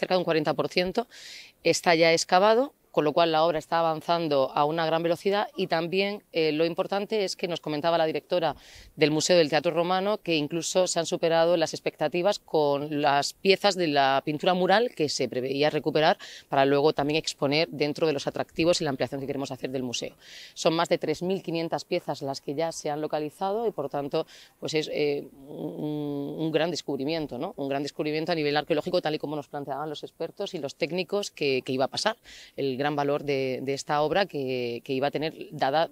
cerca de un 40%, está ya excavado con lo cual la obra está avanzando a una gran velocidad y también eh, lo importante es que nos comentaba la directora del Museo del Teatro Romano que incluso se han superado las expectativas con las piezas de la pintura mural que se preveía recuperar para luego también exponer dentro de los atractivos y la ampliación que queremos hacer del museo. Son más de 3.500 piezas las que ya se han localizado y por tanto pues es eh, un, gran descubrimiento, ¿no? un gran descubrimiento a nivel arqueológico tal y como nos planteaban los expertos y los técnicos que, que iba a pasar. El gran valor de, esta obra que, iba a tener, dada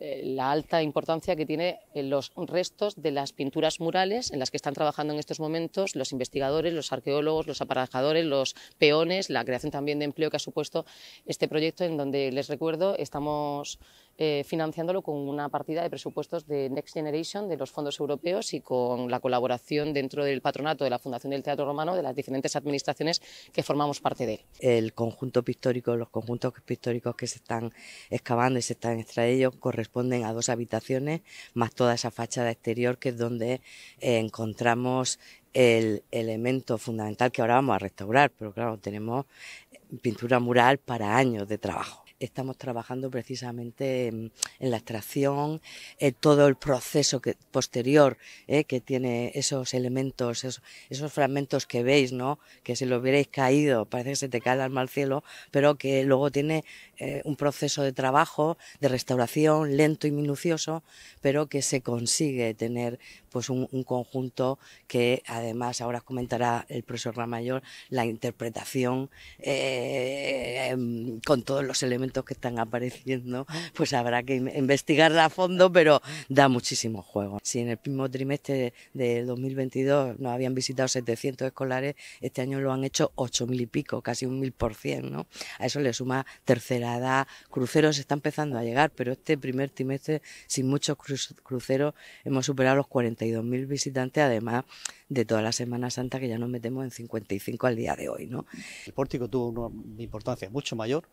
eh, la, alta importancia que tiene los restos de las pinturas murales en las que están trabajando en estos momentos los investigadores, los arqueólogos, los aparajadores, los peones, la creación también de empleo que ha supuesto este proyecto en donde, les recuerdo, estamos eh, financiándolo con una partida de presupuestos de Next Generation de los fondos europeos y con la colaboración dentro del patronato de la Fundación del Teatro Romano de las diferentes administraciones que formamos parte de él. El conjunto pictórico, los conjuntos pictóricos que se están excavando y se están extrayendo corresponden a dos habitaciones más toda esa fachada exterior que es donde eh, encontramos el elemento fundamental que ahora vamos a restaurar, pero claro, tenemos pintura mural para años de trabajo estamos trabajando precisamente en, la extracción, en eh, todo el proceso que, posterior eh, que tiene esos elementos, esos, fragmentos que veis, ¿no? que si los hubierais caído parece que se te cae el alma al cielo, pero que luego tiene eh, un proceso de trabajo, de restauración lento y minucioso, pero que se consigue tener pues un, conjunto que además ahora comentará el profesor Ramayor, la interpretación eh, em, con todos los elementos que están apareciendo, pues habrá que investigarla a fondo, pero da muchísimo juego. Si en el mismo trimestre de 2022 nos habían visitado 700 escolares, este año lo han hecho 8.000 y pico, casi un 1.000%, ¿no? A eso le suma tercera edad, cruceros está empezando a llegar, pero este primer trimestre sin muchos cruceros hemos superado los 40 mil visitantes, además de toda la Semana Santa, que ya nos metemos en 55 al día de hoy. ¿no? El pórtico tuvo una importancia mucho mayor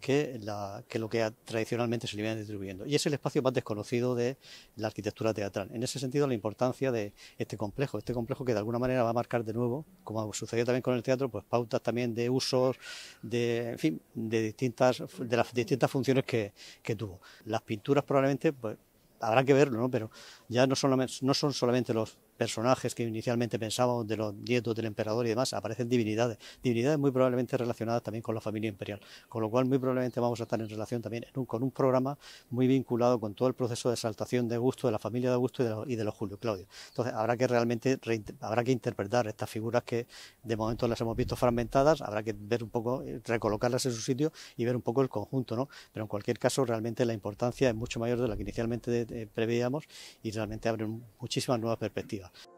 que, lo que tradicionalmente se le viene distribuyendo Y es el espacio más desconocido de la arquitectura teatral. En ese sentido, la importancia de este complejo, este complejo que de alguna manera va a marcar de nuevo, como sucedió también con el teatro, pues pautas también de usos, de, en fin, de, distintas, de las distintas funciones que, tuvo. Las pinturas probablemente pues, habrá que verlo, ¿no? Pero ya no son, no son solamente los personajes que inicialmente pensábamos de los nietos del emperador y demás, aparecen divinidades, divinidades muy probablemente relacionadas también con la familia imperial, con lo cual muy probablemente vamos a estar en relación también con un programa muy vinculado con todo el proceso de exaltación de Augusto, de la familia de Augusto y de, los, y de los Julio Claudio. Entonces habrá que realmente, habrá que interpretar estas figuras que de momento las hemos visto fragmentadas, habrá que ver un poco, eh, recolocarlas en su sitio y ver un poco el conjunto, ¿no? Pero en cualquier caso realmente la importancia es mucho mayor de la que inicialmente eh, preveíamos y realmente abre muchísimas nuevas perspectivas. し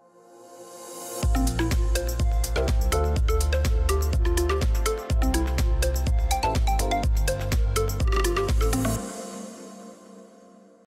た。